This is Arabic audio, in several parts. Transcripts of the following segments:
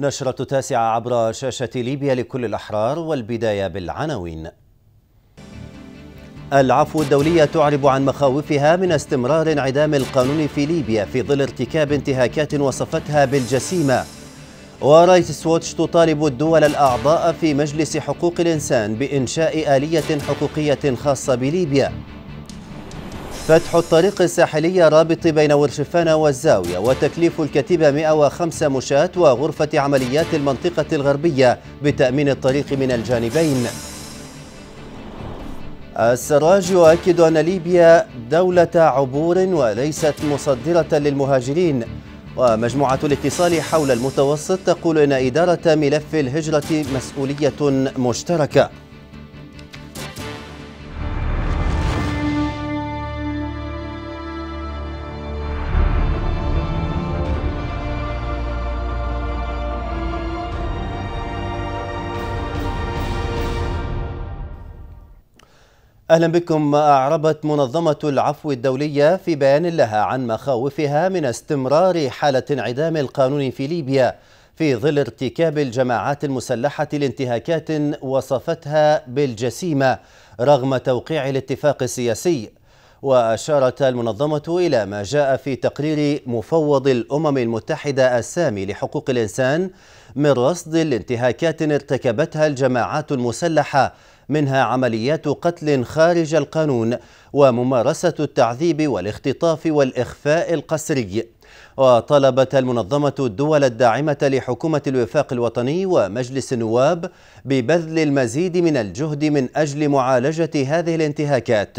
نشرة تاسعة عبر شاشة ليبيا لكل الأحرار والبداية بالعناوين العفو الدولية تعرب عن مخاوفها من استمرار انعدام القانون في ليبيا في ظل ارتكاب انتهاكات وصفتها بالجسيمة ورايتس ووتش تطالب الدول الأعضاء في مجلس حقوق الإنسان بإنشاء آلية حقوقية خاصة بليبيا فتح الطريق الساحلي الرابط بين ورشفان والزاوية وتكليف الكتيبة 105 مشاة وغرفة عمليات المنطقة الغربية بتأمين الطريق من الجانبين السراج يؤكد أن ليبيا دولة عبور وليست مصدرة للمهاجرين ومجموعة الاتصال حول المتوسط تقول أن إدارة ملف الهجرة مسؤولية مشتركة أهلا بكم أعربت منظمة العفو الدولية في بيان لها عن مخاوفها من استمرار حالة انعدام القانون في ليبيا في ظل ارتكاب الجماعات المسلحة لانتهاكات وصفتها بالجسيمة رغم توقيع الاتفاق السياسي وأشارت المنظمة إلى ما جاء في تقرير مفوض الأمم المتحدة السامي لحقوق الإنسان من رصد الانتهاكات ارتكبتها الجماعات المسلحة منها عمليات قتل خارج القانون وممارسة التعذيب والاختطاف والإخفاء القسري وطلبت المنظمة الدول الداعمة لحكومة الوفاق الوطني ومجلس النواب ببذل المزيد من الجهد من أجل معالجة هذه الانتهاكات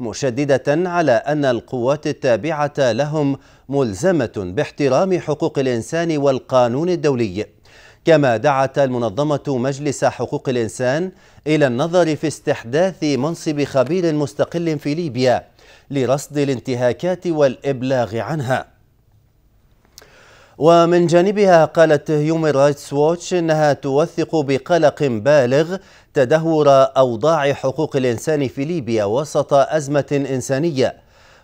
مشددة على أن القوات التابعة لهم ملزمة باحترام حقوق الإنسان والقانون الدولي كما دعت المنظمة مجلس حقوق الإنسان إلى النظر في استحداث منصب خبير مستقل في ليبيا لرصد الانتهاكات والإبلاغ عنها ومن جانبها قالت هيومن رايتس ووتش انها توثق بقلق بالغ تدهور اوضاع حقوق الانسان في ليبيا وسط ازمه انسانيه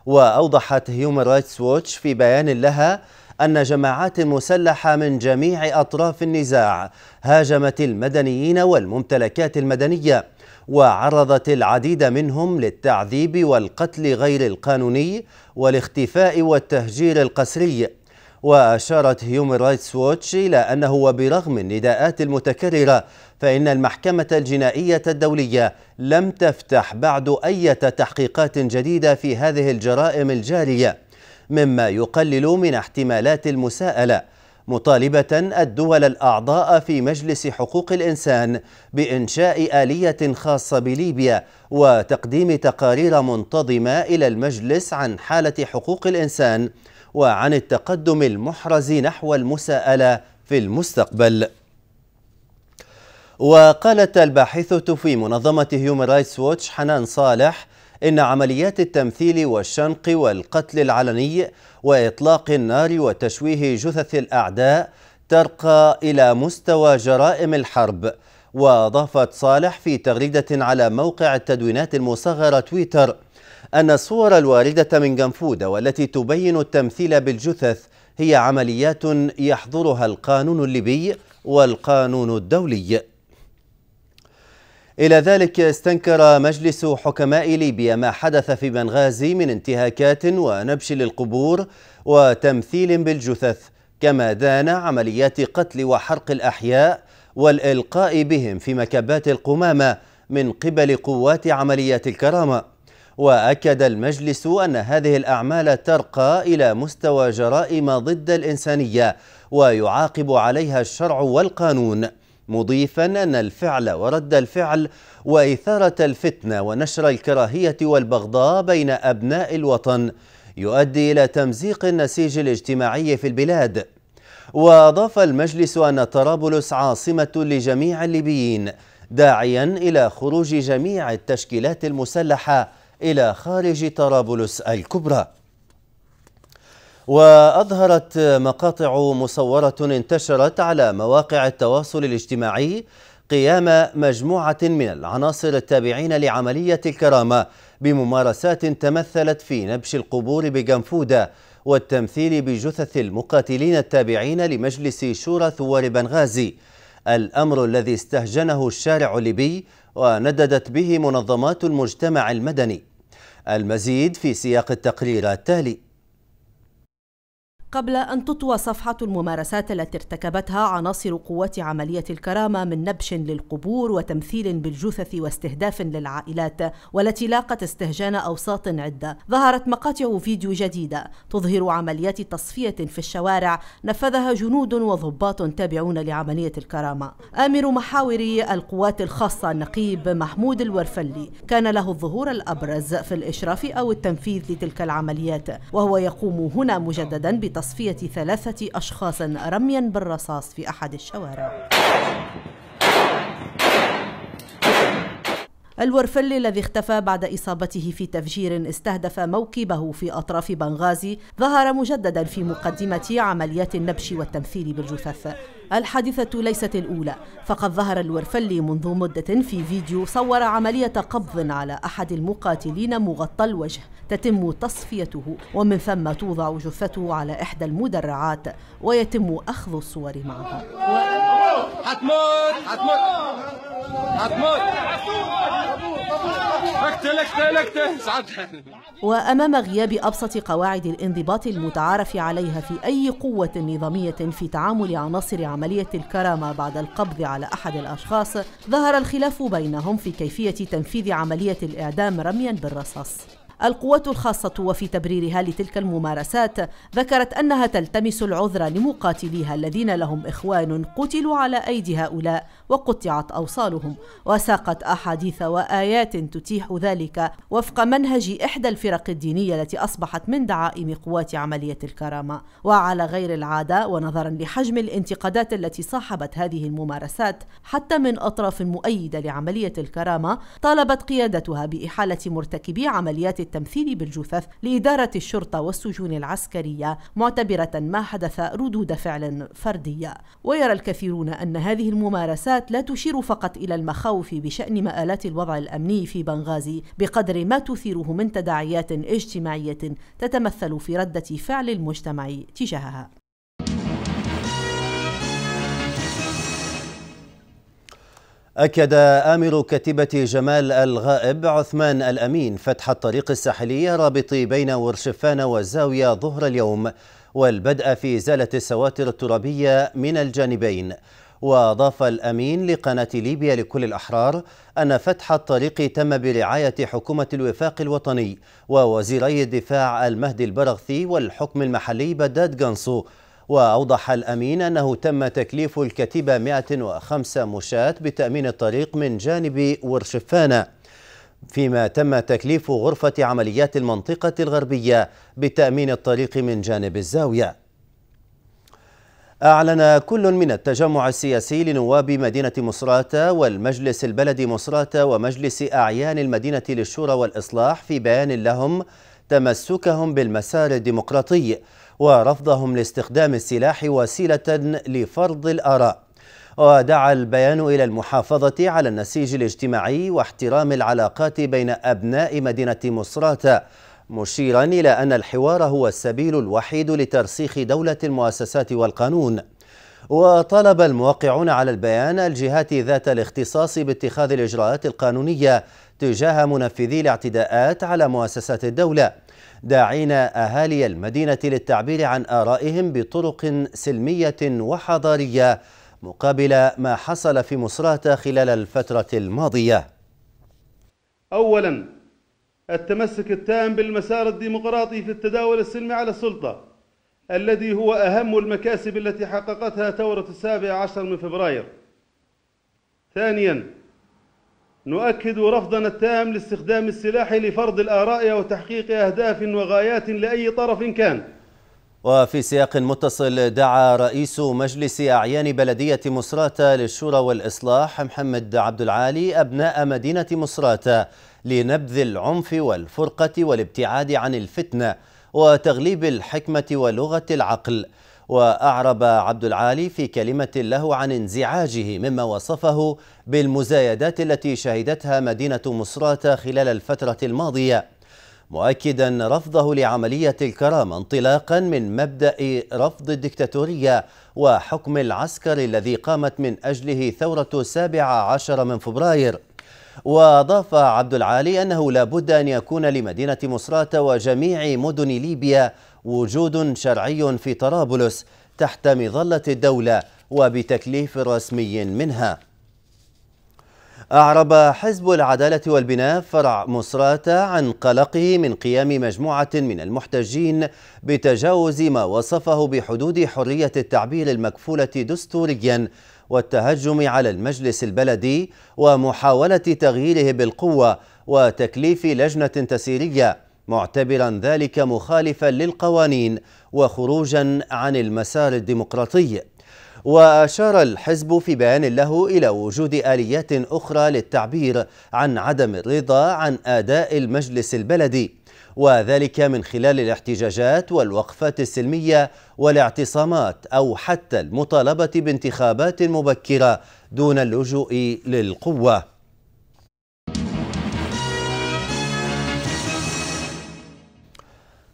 واوضحت هيومن رايتس ووتش في بيان لها أن جماعات مسلحة من جميع أطراف النزاع هاجمت المدنيين والممتلكات المدنية وعرضت العديد منهم للتعذيب والقتل غير القانوني والاختفاء والتهجير القسري وأشارت هيومن رايتس ووتش إلى أنه وبرغم النداءات المتكررة فإن المحكمة الجنائية الدولية لم تفتح بعد أي تحقيقات جديدة في هذه الجرائم الجارية مما يقلل من احتمالات المساءلة مطالبة الدول الأعضاء في مجلس حقوق الإنسان بإنشاء آلية خاصة بليبيا وتقديم تقارير منتظمة إلى المجلس عن حالة حقوق الإنسان وعن التقدم المحرز نحو المساءلة في المستقبل وقالت الباحثة في منظمة هيومن رايتس ووتش حنان صالح إن عمليات التمثيل والشنق والقتل العلني وإطلاق النار وتشويه جثث الأعداء ترقى إلى مستوى جرائم الحرب وأضافت صالح في تغريدة على موقع التدوينات المصغرة تويتر أن الصور الواردة من جنفودة والتي تبين التمثيل بالجثث هي عمليات يحظرها القانون الليبي والقانون الدولي إلى ذلك استنكر مجلس حكماء ليبيا ما حدث في بنغازي من انتهاكات ونبش للقبور وتمثيل بالجثث كما دان عمليات قتل وحرق الأحياء والإلقاء بهم في مكبات القمامة من قبل قوات عمليات الكرامة وأكد المجلس أن هذه الأعمال ترقى إلى مستوى جرائم ضد الإنسانية ويعاقب عليها الشرع والقانون مضيفا أن الفعل ورد الفعل وإثارة الفتنة ونشر الكراهية والبغضاء بين أبناء الوطن يؤدي إلى تمزيق النسيج الاجتماعي في البلاد وأضاف المجلس أن طرابلس عاصمة لجميع الليبيين داعيا إلى خروج جميع التشكيلات المسلحة إلى خارج طرابلس الكبرى وأظهرت مقاطع مصورة انتشرت على مواقع التواصل الاجتماعي قيام مجموعة من العناصر التابعين لعملية الكرامة بممارسات تمثلت في نبش القبور بجنفودة والتمثيل بجثث المقاتلين التابعين لمجلس شورى ثوار بنغازي الأمر الذي استهجنه الشارع الليبي ونددت به منظمات المجتمع المدني المزيد في سياق التقرير التالي قبل أن تطوى صفحة الممارسات التي ارتكبتها عناصر قوات عملية الكرامة من نبش للقبور وتمثيل بالجثث واستهداف للعائلات والتي لاقت استهجان أوساط عدة ظهرت مقاطع فيديو جديدة تظهر عمليات تصفية في الشوارع نفذها جنود وضباط تابعون لعملية الكرامة آمر محاور القوات الخاصة النقيب محمود الورفلي كان له الظهور الأبرز في الإشراف أو التنفيذ لتلك العمليات وهو يقوم هنا مجددا تصفية ثلاثة أشخاص رميا بالرصاص في أحد الشوارع الورفلي الذي اختفى بعد إصابته في تفجير استهدف موكبه في أطراف بنغازي ظهر مجددا في مقدمة عمليات النبش والتمثيل بالجثث الحادثة ليست الأولى فقد ظهر الورفلي منذ مدة في فيديو صور عملية قبض على أحد المقاتلين مغطى الوجه تتم تصفيته ومن ثم توضع جثته على إحدى المدرعات ويتم أخذ الصور معها حتموت حتموت حتموت اقتل اقتل وامام غياب ابسط قواعد الانضباط المتعارف عليها في اي قوه نظاميه في تعامل عناصر عمليه الكرامه بعد القبض على احد الاشخاص ظهر الخلاف بينهم في كيفيه تنفيذ عمليه الاعدام رميا بالرصاص القوات الخاصة وفي تبريرها لتلك الممارسات ذكرت أنها تلتمس العذر لمقاتليها الذين لهم إخوان قتلوا على أيدي هؤلاء وقطعت أوصالهم وساقت أحاديث وآيات تتيح ذلك وفق منهج إحدى الفرق الدينية التي أصبحت من دعائم قوات عملية الكرامة وعلى غير العادة ونظرا لحجم الانتقادات التي صاحبت هذه الممارسات حتى من أطراف مؤيدة لعملية الكرامة طالبت قيادتها بإحالة مرتكبي عمليات التمثيل بالجثث لإدارة الشرطة والسجون العسكرية معتبرة ما حدث ردود فعل فردية ويرى الكثيرون أن هذه الممارسات التحديثات لا تشير فقط إلى المخاوف بشأن مآلات الوضع الأمني في بنغازي بقدر ما تثيره من تداعيات اجتماعية تتمثل في ردة فعل المجتمع تجاهها أكد آمر كتيبة جمال الغائب عثمان الأمين فتح الطريق الساحلي الرابط بين ورشفان والزاوية ظهر اليوم والبدء في إزالة السواتر الترابية من الجانبين وأضاف الأمين لقناة ليبيا لكل الأحرار أن فتح الطريق تم برعاية حكومة الوفاق الوطني ووزيري الدفاع المهدي البرغثي والحكم المحلي بداد قنصو وأوضح الأمين أنه تم تكليف الكتيبة 105 مشاة بتأمين الطريق من جانب ورشفانة فيما تم تكليف غرفة عمليات المنطقة الغربية بتأمين الطريق من جانب الزاوية أعلن كل من التجمع السياسي لنواب مدينة مصراتة والمجلس البلدي مصراتة ومجلس أعيان المدينة للشورى والإصلاح في بيان لهم تمسكهم بالمسار الديمقراطي ورفضهم لاستخدام السلاح وسيلة لفرض الآراء ودعا البيان إلى المحافظة على النسيج الاجتماعي واحترام العلاقات بين أبناء مدينة مصراتة مشيرا إلى أن الحوار هو السبيل الوحيد لترسيخ دولة المؤسسات والقانون وطلب الموقعون على البيان الجهات ذات الاختصاص باتخاذ الإجراءات القانونية تجاه منفذي الاعتداءات على مؤسسات الدولة داعين أهالي المدينة للتعبير عن آرائهم بطرق سلمية وحضارية مقابل ما حصل في مصراتة خلال الفترة الماضية أولاً التمسك التام بالمسار الديمقراطي في التداول السلمي على السلطة الذي هو أهم المكاسب التي حققتها ثورة السابع عشر من فبراير ثانيا نؤكد رفضنا التام لاستخدام السلاح لفرض الآراء وتحقيق أهداف وغايات لأي طرف كان وفي سياق متصل دعا رئيس مجلس أعيان بلدية مصراتة للشورى والإصلاح محمد عبد العالي أبناء مدينة مصراتة لنبذ العنف والفرقة والابتعاد عن الفتنة وتغليب الحكمة ولغة العقل وأعرب عبد العالي في كلمة له عن انزعاجه مما وصفه بالمزايدات التي شهدتها مدينة مصراتة خلال الفترة الماضية مؤكدا رفضه لعملية الكرامة انطلاقا من مبدأ رفض الدكتاتورية وحكم العسكر الذي قامت من أجله ثورة 17 من فبراير وأضاف عبد العالي أنه لا بد أن يكون لمدينة مصراتة وجميع مدن ليبيا وجود شرعي في طرابلس تحت مظلة الدولة وبتكليف رسمي منها أعرب حزب العدالة والبناء فرع مصراتة عن قلقه من قيام مجموعة من المحتجين بتجاوز ما وصفه بحدود حرية التعبير المكفولة دستوريا والتهجم على المجلس البلدي ومحاولة تغييره بالقوة وتكليف لجنة تسييرية معتبرا ذلك مخالفا للقوانين وخروجا عن المسار الديمقراطي وأشار الحزب في بيان له إلى وجود آليات أخرى للتعبير عن عدم الرضا عن أداء المجلس البلدي وذلك من خلال الاحتجاجات والوقفات السلمية والاعتصامات أو حتى المطالبة بانتخابات مبكرة دون اللجوء للقوة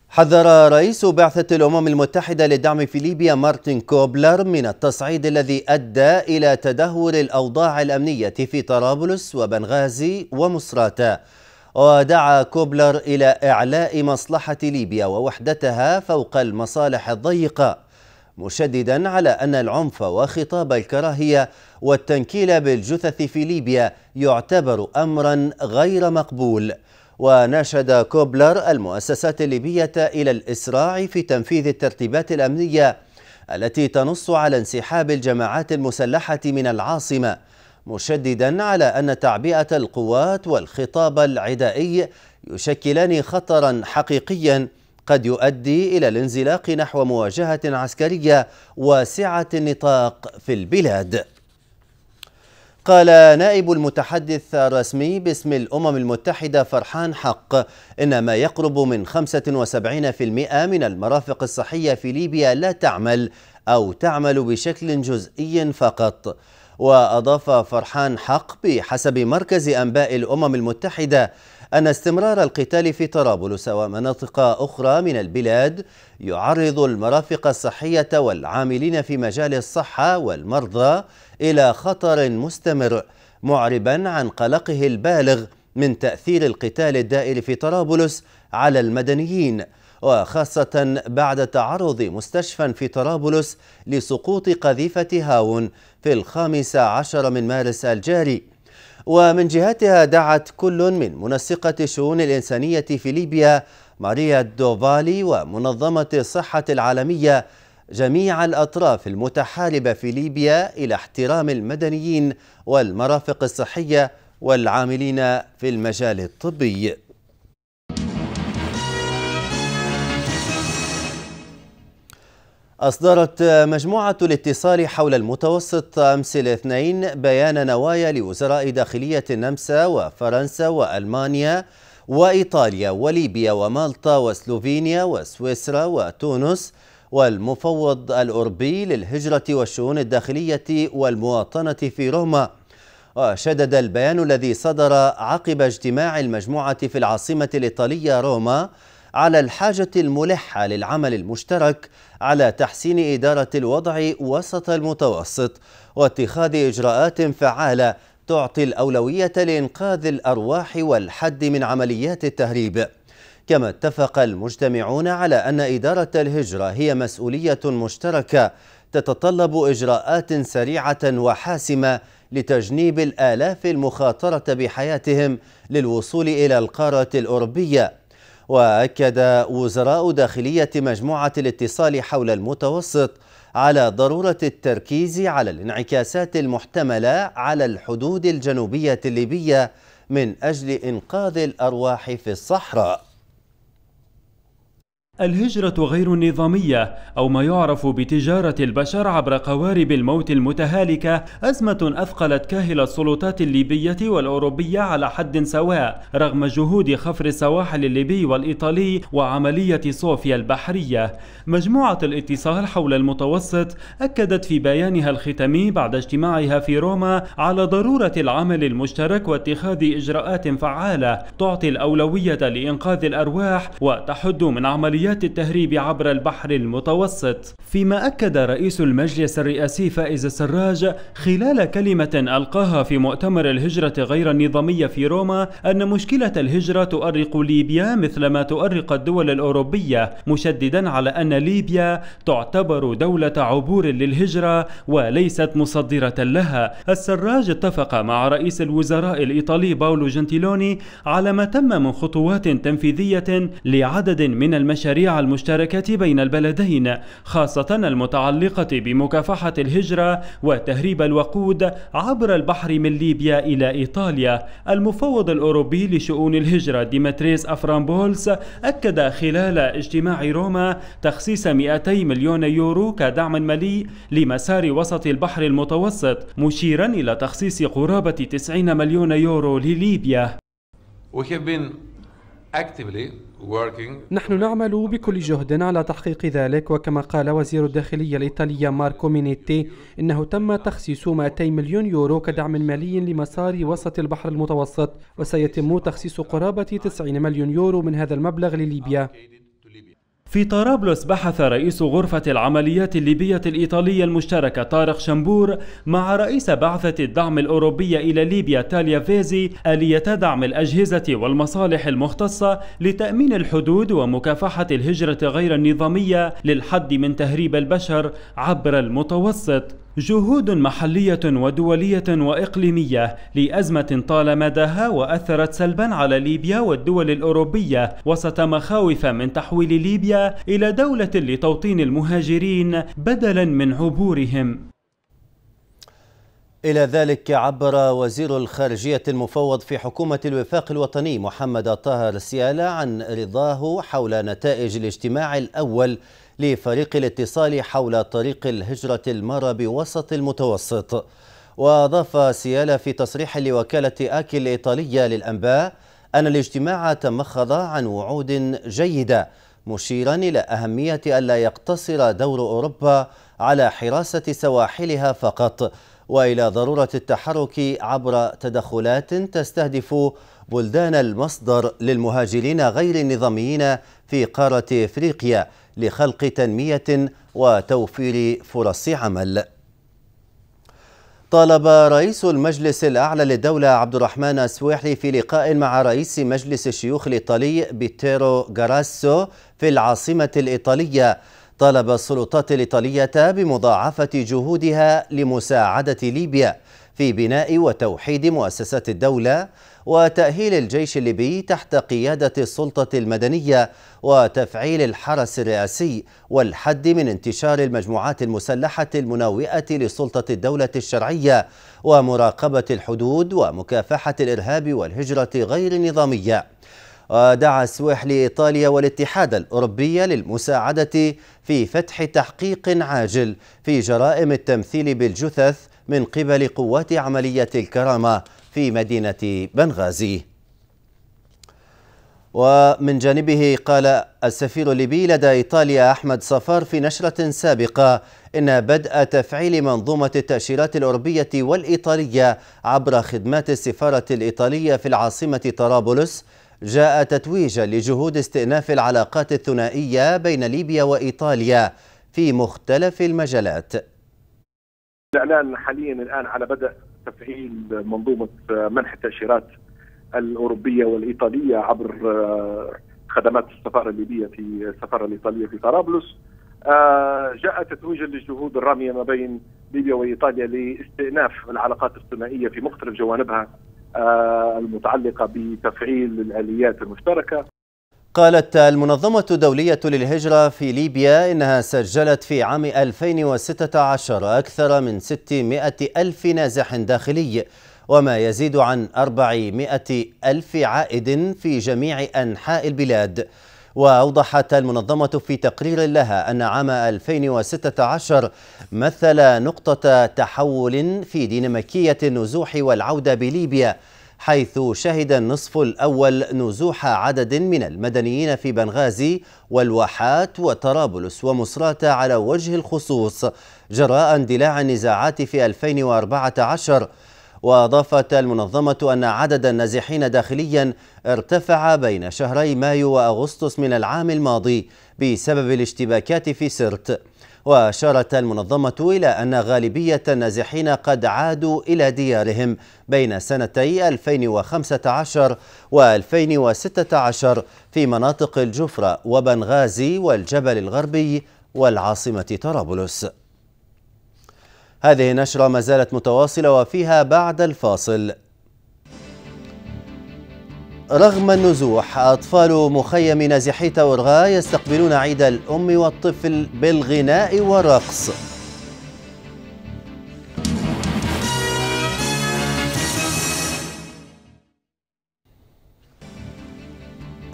حذر رئيس بعثة الأمم المتحدة للدعم في ليبيا مارتن كوبلر من التصعيد الذي أدى إلى تدهور الأوضاع الأمنية في طرابلس وبنغازي ومصراتة ودعا كوبلر إلى إعلاء مصلحة ليبيا ووحدتها فوق المصالح الضيقة مشددا على أن العنف وخطاب الكراهية والتنكيل بالجثث في ليبيا يعتبر أمرا غير مقبول وناشد كوبلر المؤسسات الليبية إلى الإسراع في تنفيذ الترتيبات الأمنية التي تنص على انسحاب الجماعات المسلحة من العاصمة مشددا على أن تعبئة القوات والخطاب العدائي يشكلان خطرا حقيقيا قد يؤدي إلى الانزلاق نحو مواجهة عسكرية واسعة النطاق في البلاد قال نائب المتحدث الرسمي باسم الأمم المتحدة فرحان حق إن ما يقرب من 75% من المرافق الصحية في ليبيا لا تعمل أو تعمل بشكل جزئي فقط وأضاف فرحان حق بحسب مركز أنباء الأمم المتحدة أن استمرار القتال في طرابلس ومناطق أخرى من البلاد يعرض المرافق الصحية والعاملين في مجال الصحة والمرضى إلى خطر مستمر معربا عن قلقه البالغ من تأثير القتال الدائر في طرابلس على المدنيين وخاصة بعد تعرض مستشفى في طرابلس لسقوط قذيفة هاون في الخامس عشر من مارس الجاري ومن جهتها دعت كل من منسقة الشؤون الإنسانية في ليبيا ماريا دوفالي ومنظمة الصحة العالمية جميع الأطراف المتحاربة في ليبيا إلى احترام المدنيين والمرافق الصحية والعاملين في المجال الطبي أصدرت مجموعة الاتصال حول المتوسط أمس الاثنين بيان نوايا لوزراء داخلية النمسا وفرنسا وألمانيا وإيطاليا وليبيا ومالطا وسلوفينيا وسويسرا وتونس والمفوض الأوروبي للهجرة والشؤون الداخلية والمواطنة في روما وشدد البيان الذي صدر عقب اجتماع المجموعة في العاصمة الإيطالية روما على الحاجة الملحة للعمل المشترك على تحسين إدارة الوضع وسط المتوسط واتخاذ إجراءات فعالة تعطي الأولوية لإنقاذ الأرواح والحد من عمليات التهريب كما اتفق المجتمعون على أن إدارة الهجرة هي مسؤولية مشتركة تتطلب إجراءات سريعة وحاسمة لتجنيب الآلاف المخاطرة بحياتهم للوصول إلى القارة الأوروبية وأكد وزراء داخلية مجموعة الاتصال حول المتوسط على ضرورة التركيز على الانعكاسات المحتملة على الحدود الجنوبية الليبية من أجل إنقاذ الأرواح في الصحراء الهجرة غير النظامية أو ما يعرف بتجارة البشر عبر قوارب الموت المتهالكة أزمة أثقلت كاهل السلطات الليبية والأوروبية على حد سواء رغم جهود خفر السواحل الليبي والإيطالي وعملية صوفيا البحرية مجموعة الاتصال حول المتوسط أكدت في بيانها الختامي بعد اجتماعها في روما على ضرورة العمل المشترك واتخاذ إجراءات فعالة تعطي الأولوية لإنقاذ الأرواح وتحد من عمليات عمليات التهريب عبر البحر المتوسط فيما أكد رئيس المجلس الرئاسي فائز السراج خلال كلمة ألقاها في مؤتمر الهجرة غير النظامية في روما أن مشكلة الهجرة تؤرق ليبيا مثلما تؤرق الدول الأوروبية مشددا على أن ليبيا تعتبر دولة عبور للهجرة وليست مصدرة لها السراج اتفق مع رئيس الوزراء الإيطالي باولو جنتيلوني على ما تم من خطوات تنفيذية لعدد من المشاريع المشاريع المشتركة بين البلدين خاصة المتعلقة بمكافحة الهجرة وتهريب الوقود عبر البحر من ليبيا إلى إيطاليا المفوض الأوروبي لشؤون الهجرة ديمتريس أفرامبولس أكد خلال اجتماع روما تخصيص 200 مليون يورو كدعم مالي لمسار وسط البحر المتوسط مشيرا إلى تخصيص قرابة 90 مليون يورو لليبيا been نحن نعمل بكل جهد على تحقيق ذلك وكما قال وزير الداخلية الإيطالية ماركو مينيتي إنه تم تخصيص 200 مليون يورو كدعم مالي لمسار وسط البحر المتوسط وسيتم تخصيص قرابة 90 مليون يورو من هذا المبلغ لليبيا في طرابلس بحث رئيس غرفة العمليات الليبية الإيطالية المشتركة طارق شنبور مع رئيس بعثة الدعم الأوروبية إلى ليبيا تاليا فيزي آلية دعم الأجهزة والمصالح المختصة لتأمين الحدود ومكافحة الهجرة غير النظامية للحد من تهريب البشر عبر المتوسط جهود محلية ودولية وإقليمية لأزمة طال مداها وأثرت سلبا على ليبيا والدول الأوروبية وسط مخاوف من تحويل ليبيا إلى دولة لتوطين المهاجرين بدلا من عبورهم إلى ذلك عبر وزير الخارجية المفوض في حكومة الوفاق الوطني محمد طاهر سيالة عن رضاه حول نتائج الاجتماع الأول لفريق الاتصال حول طريق الهجرة المارة بوسط المتوسط وأضاف سيالة في تصريح لوكالة آكل الإيطالية للأنباء أن الاجتماع تمخض عن وعود جيدة مشيرا إلى أهمية ألا يقتصر دور أوروبا على حراسة سواحلها فقط والى ضروره التحرك عبر تدخلات تستهدف بلدان المصدر للمهاجرين غير النظاميين في قاره افريقيا لخلق تنميه وتوفير فرص عمل طالب رئيس المجلس الأعلى للدولة عبد الرحمن السويحلي في لقاء مع رئيس مجلس الشيوخ الإيطالي بيتيرو غاراسو في العاصمة الإيطالية طالب السلطات الإيطالية بمضاعفة جهودها لمساعدة ليبيا في بناء وتوحيد مؤسسات الدولة وتأهيل الجيش الليبي تحت قيادة السلطة المدنية وتفعيل الحرس الرئاسي والحد من انتشار المجموعات المسلحة المناوئة لسلطة الدولة الشرعية ومراقبة الحدود ومكافحة الإرهاب والهجرة غير النظامية ودعا السويح لإيطاليا والاتحاد الأوروبي للمساعدة في فتح تحقيق عاجل في جرائم التمثيل بالجثث من قبل قوات عملية الكرامة في مدينة بنغازي ومن جانبه قال السفير الليبي لدى إيطاليا أحمد صفار في نشرة سابقة إن بدء تفعيل منظومة التأشيرات الأوروبية والإيطالية عبر خدمات السفارة الإيطالية في العاصمة طرابلس جاء تتويجا لجهود استئناف العلاقات الثنائية بين ليبيا وإيطاليا في مختلف المجالات الإعلان حاليا الآن على بدء تفعيل منظومة منح التأشيرات الأوروبية والإيطالية عبر آه، خدمات السفارة الليبية في السفارة الإيطالية في طرابلس آه، جاء تتويجا للجهود الرامية ما بين ليبيا وإيطاليا لاستئناف العلاقات الثنائية في مختلف جوانبها آه، المتعلقه بتفعيل الاليات المشتركه قالت المنظمة الدولية للهجرة في ليبيا إنها سجلت في عام 2016 أكثر من 600 ألف نازح داخلي وما يزيد عن 400 ألف عائد في جميع أنحاء البلاد وأوضحت المنظمة في تقرير لها أن عام 2016 مثل نقطة تحول في ديناميكية النزوح والعودة بليبيا حيث شهد النصف الأول نزوح عدد من المدنيين في بنغازي والواحات وطرابلس ومصراتة على وجه الخصوص جراء اندلاع النزاعات في 2014 وأضافت المنظمة أن عدد النازحين داخليا ارتفع بين شهري مايو وأغسطس من العام الماضي بسبب الاشتباكات في سرت وأشارت المنظمة إلى أن غالبية النازحين قد عادوا إلى ديارهم بين سنتي 2015 و 2016 في مناطق الجفرة وبنغازي والجبل الغربي والعاصمة طرابلس هذه النشرة ما زالت متواصلة وفيها بعد الفاصل رغم النزوح أطفال مخيم نازحي تورغا يستقبلون عيد الأم والطفل بالغناء والرقص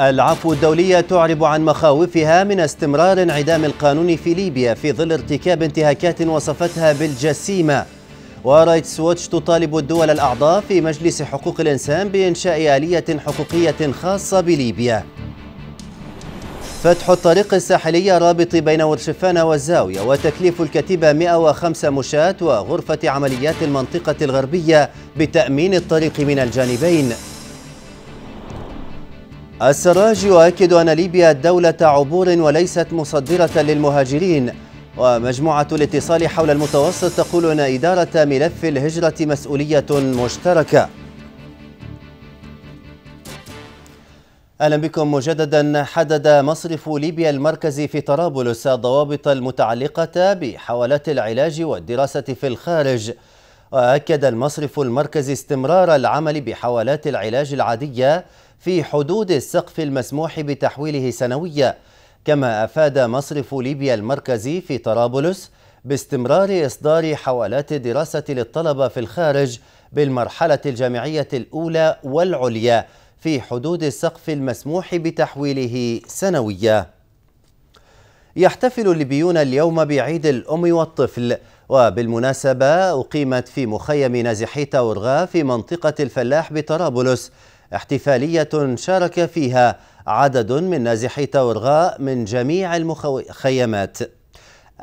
العفو الدولية تعرب عن مخاوفها من استمرار انعدام القانون في ليبيا في ظل ارتكاب انتهاكات وصفتها بالجسيمة ورايتس ووتش تطالب الدول الأعضاء في مجلس حقوق الإنسان بإنشاء آلية حقوقية خاصة بليبيا فتح الطريق الساحلي الرابط بين ورشفان والزاوية وتكليف الكتيبة 105 مشاة وغرفة عمليات المنطقة الغربية بتأمين الطريق من الجانبين السراج يؤكد أن ليبيا دولة عبور وليست مصدرة للمهاجرين ومجموعة الاتصال حول المتوسط تقول أن إدارة ملف الهجرة مسؤولية مشتركة أهلا بكم مجددا حدد مصرف ليبيا المركزي في طرابلس الضوابط المتعلقة بحوالات العلاج والدراسة في الخارج وأكد المصرف المركزي استمرار العمل بحوالات العلاج العادية في حدود السقف المسموح بتحويله سنويا كما أفاد مصرف ليبيا المركزي في طرابلس باستمرار إصدار حوالات الدراسة للطلبة في الخارج بالمرحلة الجامعية الأولى والعليا في حدود السقف المسموح بتحويله سنويا يحتفل الليبيون اليوم بعيد الأم والطفل وبالمناسبة أقيمت في مخيم نازحي تاورغا في منطقة الفلاح بطرابلس احتفالية شارك فيها عدد من نازحي تورغاء من جميع المخيمات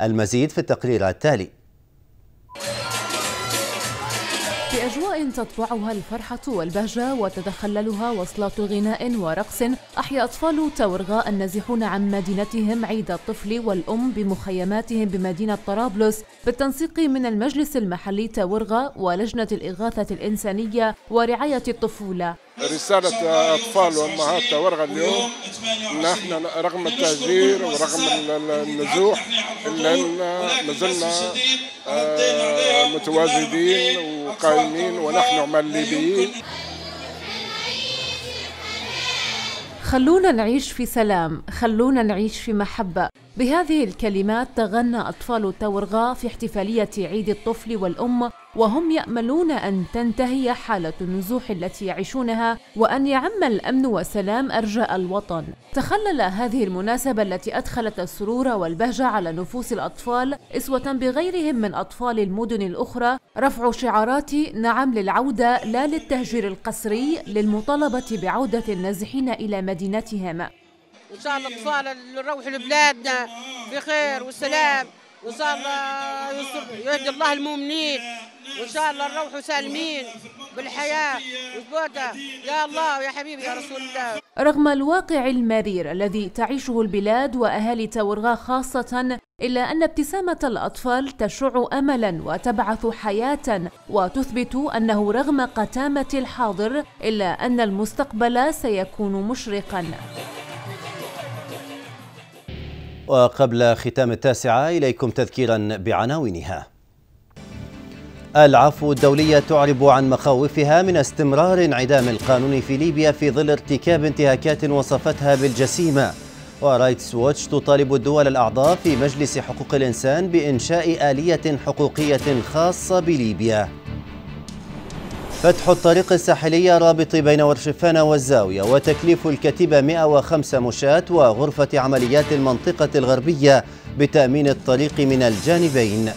المزيد في التقرير التالي في أجواء تطبعها الفرحة والبهجة وتتخللها وصلات غناء ورقص أحيا أطفال تورغاء النازحون عن مدينتهم عيد الطفل والأم بمخيماتهم بمدينة طرابلس بالتنسيق من المجلس المحلي تورغاء ولجنة الإغاثة الإنسانية ورعاية الطفولة رسالة أطفال وأمهات ورقة اليوم نحن رغم التهجير ورغم النزوح إلا مازلنا آه، متواجدين وقائمين ونحن مع الليبيين خلونا نعيش في سلام خلونا نعيش في محبة بهذه الكلمات تغنى أطفال تورغا في احتفالية عيد الطفل والأم وهم يأملون أن تنتهي حالة النزوح التي يعيشونها وأن يعم الأمن والسلام أرجاء الوطن. تخلل هذه المناسبة التي أدخلت السرور والبهجة على نفوس الأطفال إسوة بغيرهم من أطفال المدن الأخرى رفع شعارات نعم للعودة لا للتهجير القسري للمطالبة بعودة النازحين إلى مدينتهم. إن شاء الله أطفال نروح لبلادنا بخير وسلام وان شاء الله يهدي الله المؤمنين وان شاء الله نروحوا سالمين بالحياه وجبوتها يا الله يا حبيبي يا رسول الله رغم الواقع المرير الذي تعيشه البلاد واهالي تورغا خاصه إلا أن ابتسامة الأطفال تشع أملاً وتبعث حياة وتثبت أنه رغم قتامة الحاضر إلا أن المستقبل سيكون مشرقاً وقبل ختام التاسعة إليكم تذكيرا بعناوينها العفو الدولية تعرب عن مخاوفها من استمرار انعدام القانون في ليبيا في ظل ارتكاب انتهاكات وصفتها بالجسيمة ورايتس ووتش تطالب الدول الأعضاء في مجلس حقوق الإنسان بإنشاء آلية حقوقية خاصة بليبيا فتح الطريق الساحلي رابط بين ورشفان والزاوية وتكليف الكتيبة 105 مشاة وغرفة عمليات المنطقة الغربية بتأمين الطريق من الجانبين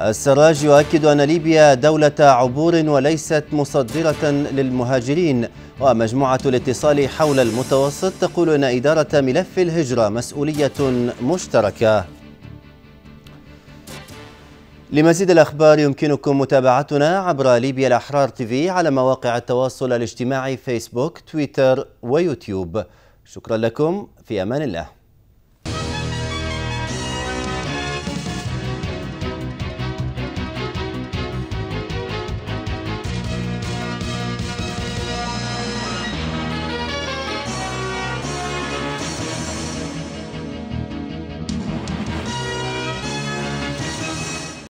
السراج يؤكد أن ليبيا دولة عبور وليست مصدرة للمهاجرين ومجموعة الاتصال حول المتوسط تقول أن إدارة ملف الهجرة مسؤولية مشتركة لمزيد الأخبار يمكنكم متابعتنا عبر ليبيا الأحرار تيفي على مواقع التواصل الاجتماعي فيسبوك تويتر ويوتيوب شكرا لكم في أمان الله